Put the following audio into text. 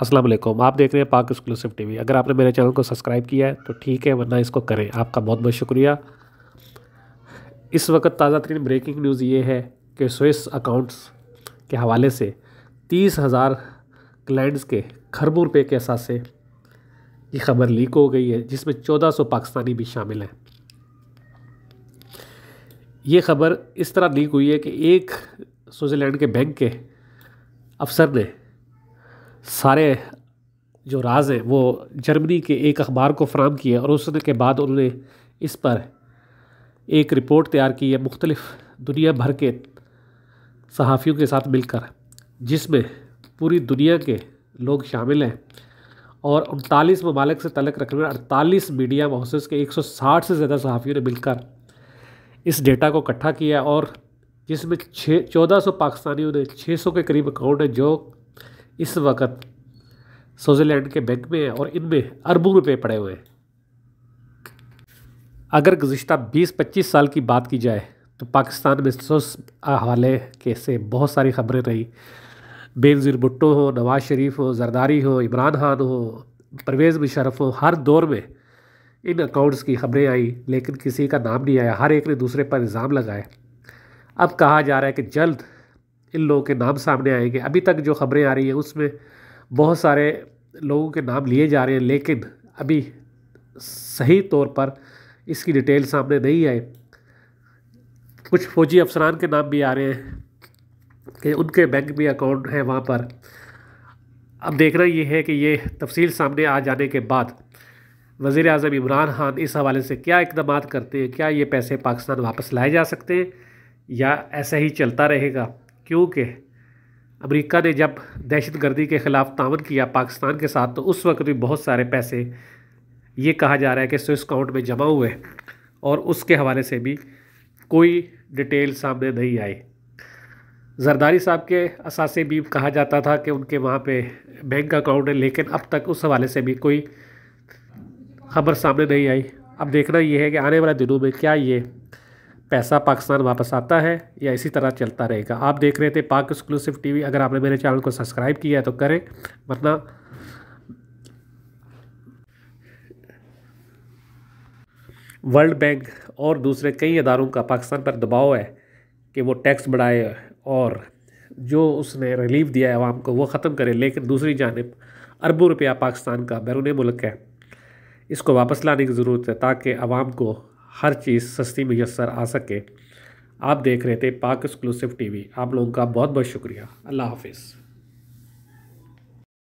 अस्सलाम वालेकुम आप देख रहे हैं पाक एक्सक्लूसिव टीवी अगर आपने मेरे चैनल को सब्सक्राइब किया है तो ठीक है वरना इसको करें आपका बहुत बहुत शुक्रिया इस वक्त ताज़ा तरीन ब्रेकिंग न्यूज़ ये है कि स्विस अकाउंट्स के हवाले से तीस हज़ार क्लाइंट्स के खरबों रुपये के से ये खबर लीक हो गई है जिसमें चौदह सौ पाकिस्तानी भी शामिल हैं ये खबर इस तरह लीक हुई है कि एक स्विट्ज़रलैंड के बैंक के अफसर ने सारे जो राज हैं वो जर्मनी के एक अखबार को फ्राहम किए और उसने के बाद उन्होंने इस पर एक रिपोर्ट तैयार की है मुख्तलिफ दुनिया भर के सहाफ़ियों के साथ मिलकर जिसमें पूरी दुनिया के लोग शामिल हैं और उनतालीस ममालिक से तलक रखने वाले अड़तालीस मीडिया हाउसेस के 160 से ज़्यादा सहाफ़ियों ने मिलकर इस डेटा को इकट्ठा किया और जिसमें छः चौदह सौ पाकिस्तानियों ने छः सौ के करीब अकाउंट हैं जो इस वक्त स्विट्ज़रलैंड के बैंक में और इनमें अरबों रुपये पड़े हुए हैं अगर गुज्त 20-25 साल की बात की जाए तो पाकिस्तान में सुस हवाले के से बहुत सारी खबरें रही बेनजीर भुट्टो हो नवाज़ शरीफ हो जरदारी हो इमरान खान हो परवेज़ मुशरफ हो हर दौर में इन अकाउंट्स की खबरें आई लेकिन किसी का नाम नहीं आया हर एक ने दूसरे पर इल्ज़ाम लगाए अब कहा जा रहा है कि जल्द इन लोगों के नाम सामने आएंगे अभी तक जो खबरें आ रही हैं उसमें बहुत सारे लोगों के नाम लिए जा रहे हैं लेकिन अभी सही तौर पर इसकी डिटेल सामने नहीं आई कुछ फौजी अफसरान के नाम भी आ रहे हैं कि उनके बैंक में अकाउंट हैं वहाँ पर अब देखना ये है कि ये तफसील सामने आ जाने के बाद वज़ी अजम इमरान खान इस हवाले से क्या इकदाम करते हैं क्या ये पैसे पाकिस्तान वापस लाए जा सकते हैं या ऐसा ही चलता रहेगा क्योंकि अमेरिका ने जब दहशत गर्दी के ख़िलाफ़ तावन किया पाकिस्तान के साथ तो उस वक्त भी बहुत सारे पैसे ये कहा जा रहा है कि स्विस अकाउंट में जमा हुए और उसके हवाले से भी कोई डिटेल सामने नहीं आई जरदारी साहब के असासे भी कहा जाता था कि उनके वहाँ पे बैंक अकाउंट है लेकिन अब तक उस हवाले से भी कोई खबर सामने नहीं आई अब देखना यह है कि आने वाले दिनों में क्या ये पैसा पाकिस्तान वापस आता है या इसी तरह चलता रहेगा आप देख रहे थे पाक एक्सक्लूसिव टीवी अगर आपने मेरे चैनल को सब्सक्राइब किया है तो करें वरना वर्ल्ड बैंक और दूसरे कई अदारों का पाकिस्तान पर दबाव है कि वो टैक्स बढ़ाए और जो उसने रिलीफ दिया है आवाम को वो ख़त्म करे लेकिन दूसरी जानब अरबों रुपया पाकिस्तान का बैरून मुल्क है इसको वापस लाने की ज़रूरत है ताकि आवाम को हर चीज़ सस्ती मैसर आ सके आप देख रहे थे पाक एक्सक्लूसिव टीवी आप लोगों का बहुत बहुत शुक्रिया अल्लाह हाफिज़